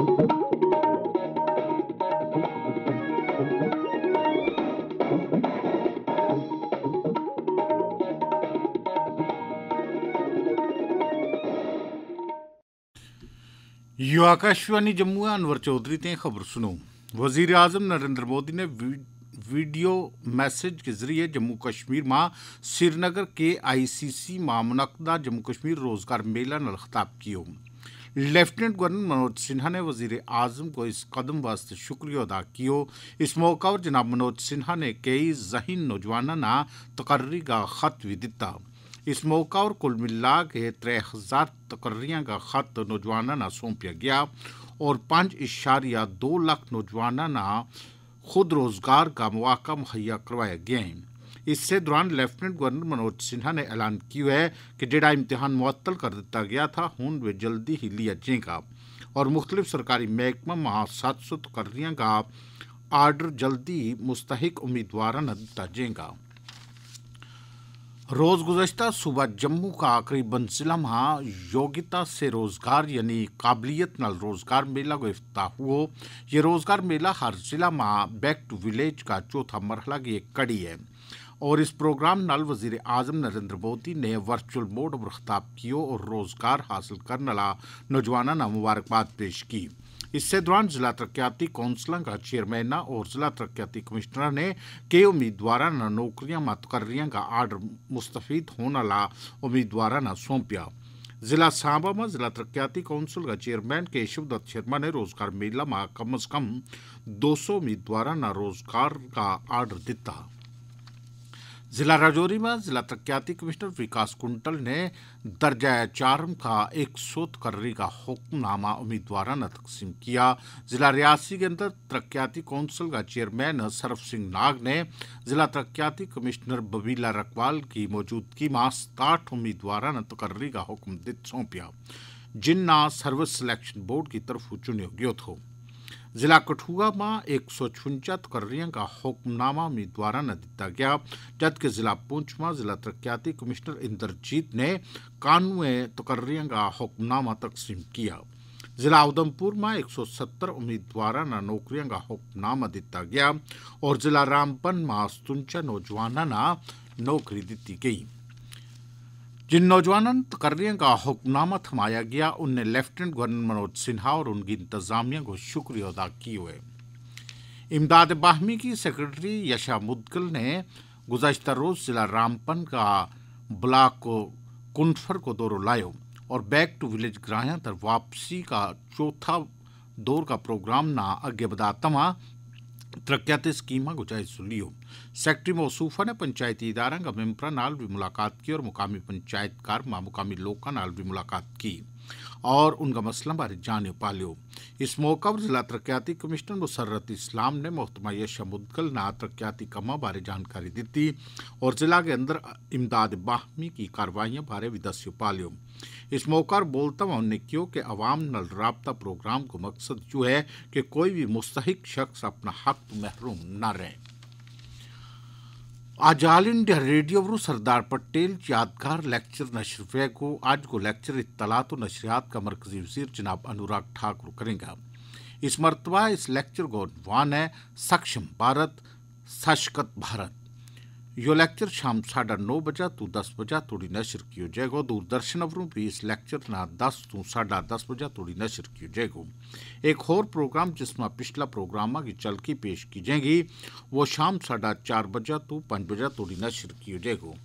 you Akashvani Jammu Anwar Chaudhary ते खबर सुनो वजीर अजम नरेंद्र मोदी ने वीडियो मैसेज के जरिए जम्मू कश्मीर मां श्रीनगर के आईसीसी मां जम्मू कश्मीर रोजगार मेला न खिताब किया लेफ्टिनेंट गवर्नर मनोज सिन्हा ने वजीर आजम को इस कदम वास्ते शुक्रिया अदा कियो इस मौके पर जनाब मनोज सिन्हा ने कई जहीन नौजवानों ना तकर्री का खत भी दिता इस मौके पर कुल मिला के त्रै हजार तकर्रिया का खत नौजवानों ना सौंपया गया और पांच इशारिया दो लाख नौजवानों ना खुद रोजगार का मौका मुहैया करवाया गया है इससे दौरान लेफ्टिनेंट गवर्नर मनोज सिन्हा ने ऐलान किया है कि जेड़ा इम्तिहान मुअत्तल कर दिता गया था हूँ वे जल्दी ही लिया जाएगा और मुख्तलिफ सरकारी महकमा महासादसुत कर्रियाँ का आर्डर जल्दी मुस्तक उम्मीदवार दिता जाएगा रोज़ गुजशत सुबह जम्मू का आखिरी जिला महा योग्यता से रोज़गार यानी काबिलियत नाल रोज़गार मेला को अफ्ताह हुआ ये रोज़गार मेला हर जिला महा बैक टू विलेज का चौथा मरहला की एक कड़ी है और इस प्रोग्राम नाल वजीर आजम नरेंद्र मोदी ने वर्चुअल मोड पर खिताब किया और रोजगार हासिल करने ला नौजवानों ने मुबारकबाद पेश की इससे दौरान जिला तरक्याती कौंसलों का चेयरमैन और जिला तरक्याती कमिश्नर ने कई उम्मीदवार नौकरियां मतकर्रिया का आर्डर मुस्तफीद होने ला उम्मीदवार सौंपया जिला सांबा में जिला तरक्याती कौंसल का चेयरमैन केशव दत्त शर्मा ने रोजगार मेला में कम अज कम दो सौ उम्मीदवार न रोजगार का आर्डर दिता जिला राजौरी में जिला तरक्याती कमिश्नर विकास कुंटल ने दर्जा चारम का एक शोध कर्री का हुक्मनामा उम्मीदवाराना तकसीम किया जिला रियासी के अंदर तरक्याती कौंसिल का चेयरमैन सरफ सिंह नाग ने जिला तरक्याती कमिश्नर बबीला रकवाल की मौजूदगी में उम्मीदवार ने तकर्री का हुक्म दित सौंपया जिन्ना सर्विस सिलेक्शन बोर्ड की तरफ चुने गयो थो जिला कठुआ में एक सौ छुंचत करियों का हुक्मनामा उम्मीदवार ने दिता गया जबकि जिला पुंछ में जिला तरक्याती कमिश्नर इंद्रजीत ने कानवे तकर्रिया तो का हुक्मनामा तकसीम किया जिला उधमपुर में एक सौ सत्तर उम्मीदवार ने नौकरियों का हुक्मनामा दिता गया और जिला रामपन में सतुंचा नौजवानों ने नौकरी दी गई जिन नौजवानों तकर्रियों का हुक्मनामा थमाया गया उनने लेफ्टिनेंट गवर्नर मनोज सिन्हा और उनकी इंतजामिया को शुक्रिया अदा किए हुए इमदाद बाहमी की सेक्रेटरी यशा मुदगल ने गुजशत रोज़ जिला रामपन का ब्लाक को कुनफर को दौर लायो और बैक टू विलेज ग्राहियां तर वापसी का चौथा दौर का प्रोग्राम ना अगे बदा तमा तरक्याती स्कीम गुजाइश सुलियो सेक्रेटरी मौसूफा ने पंचायती इदारंग अमिमरा नाल भी मुलाकात की और मुकामी पंचायत कारमा मुकामी लोगों नाल भी मुलाकात की और उनका मसला बारे जाने पालियो इस मौका पर जिला तरक्याती कमिश्नर मुसरत इस्लाम ने मोहतमा यशा मुद्गल ना तरक्याती कमा बारे जानकारी दी और जिला के अंदर इमदाद बाहमी की कार्रवाइयाँ बारे विदस्य पालियो इस मौका पर बोलता हुआ उन्होंने क्यों कि अवाम नल रबता प्रोग्राम को मकसद जो है कि कोई भी मुस्तक शख्स अपना हक महरूम न रहे आज ऑल इंडिया रेडियो वरु सरदार पटेल यादगार लेक्चर नशरफे को आज को लेक्चर इतलात व नशरियात का मरकजी वजीर जनाब अनुराग ठाकुर करेंगे इस मरतबा इस लेक्चर को अनवान है सक्षम भारत सशकत भारत यो लेक्चर शाम साढ़ा नौ बजे तू तो दस बजे तोड़ी नशर किया जाएगा दूरदर्शन अवरों भी इस लेक्चर ना दस तू तो साढ़ा दस बजे तोड़ी नशर किया जाएगा एक और प्रोग्राम जिसमें पिछला प्रोग्राम की चलकी पेश की जाएगी वो शाम साढ़ा चार बजे तू तो पाँच बजे तोड़ी नशर किया जाएगा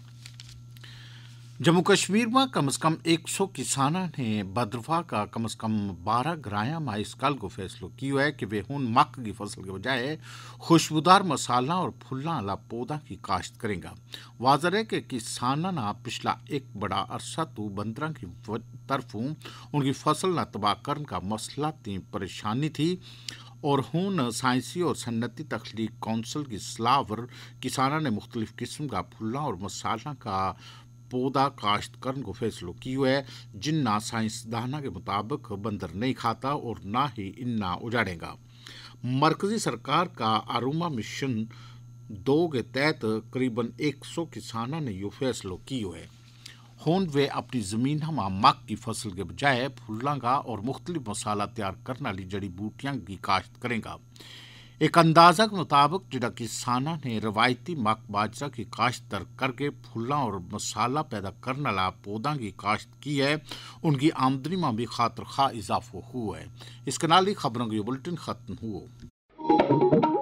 जम्मू कश्मीर में कम कम કાશ્મીરમાં सौ किसानों ने बदरवा का कम से कम बारह ग्राया में इस कल को फैसलो किया है कि वे हूं मक्क की फसल के बजाय खुशबूदार मसाला और फुल्ला वाला पौधा की काश्त करेगा वाजर है कि किसानों ने पिछला एक बड़ा अरसा तो बंदर की तरफों उनकी फसल न तबाह करने का मसला ती परेशानी थी और हूं साइंसी और सन्नती तख्लीक काउंसिल की सलाह पर किसानों ने मुख्तलिफ किस्म का फूलों और मसाला का पौधा काश्त करने को फैसलो की है जिन्ना साइंसदाना के मुताबिक बंदर नहीं खाता और ना ही इन्ना उजाड़ेगा मरकजी सरकार का अरुमा मिशन दो के तहत करीबन 100 किसानों ने यो फैसलो की है होन वे अपनी ज़मीन हम मक की फसल के बजाय फूलों का और मुख्तलिफ मसाला तैयार करने वाली जड़ी बूटियां की काश्त करेगा एक अंदाजा के मुताबिक जिला किसाना ने रवायती मक बाजरा की काश्त दर करके फूलों और मसाला पैदा करने वाला पौधा की काश्त की है उनकी आमदनी में भी खातर खा इजाफो हुआ है इस कनाली खबरों की बुलेटिन खत्म हुआ